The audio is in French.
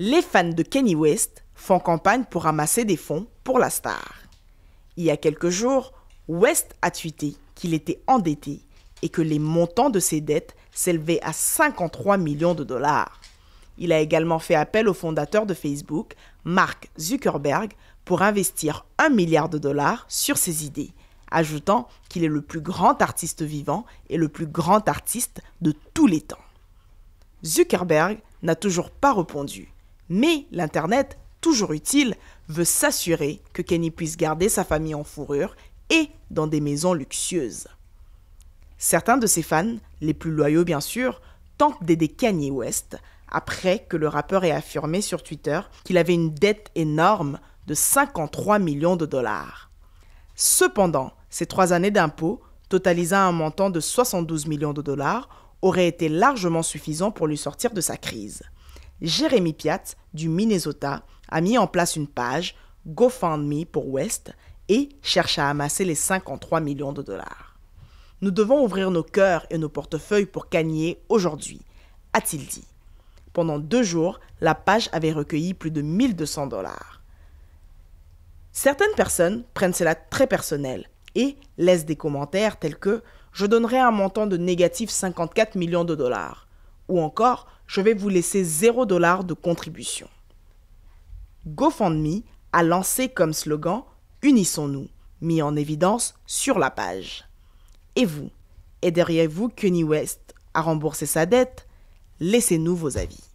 les fans de Kenny West font campagne pour ramasser des fonds pour la star. Il y a quelques jours, West a tweeté qu'il était endetté et que les montants de ses dettes s'élevaient à 53 millions de dollars. Il a également fait appel au fondateur de Facebook, Mark Zuckerberg, pour investir 1 milliard de dollars sur ses idées, ajoutant qu'il est le plus grand artiste vivant et le plus grand artiste de tous les temps. Zuckerberg n'a toujours pas répondu, mais l'Internet, toujours utile, veut s'assurer que Kenny puisse garder sa famille en fourrure et dans des maisons luxueuses. Certains de ses fans, les plus loyaux bien sûr, tentent d'aider Kanye West après que le rappeur ait affirmé sur Twitter qu'il avait une dette énorme de 53 millions de dollars. Cependant, ces trois années d'impôts, totalisant un montant de 72 millions de dollars, auraient été largement suffisants pour lui sortir de sa crise. Jérémy Piatt du Minnesota a mis en place une page GoFundMe pour West et cherche à amasser les 53 millions de dollars. Nous devons ouvrir nos cœurs et nos portefeuilles pour gagner aujourd'hui, a-t-il dit. Pendant deux jours, la page avait recueilli plus de 1200 dollars. Certaines personnes prennent cela très personnel et laissent des commentaires tels que Je donnerai un montant de négatif 54 millions de dollars ou encore je vais vous laisser 0 dollars de contribution. GoFundMe a lancé comme slogan Unissons-nous, mis en évidence sur la page. Et vous, aideriez-vous Kenny West à rembourser sa dette Laissez-nous vos avis.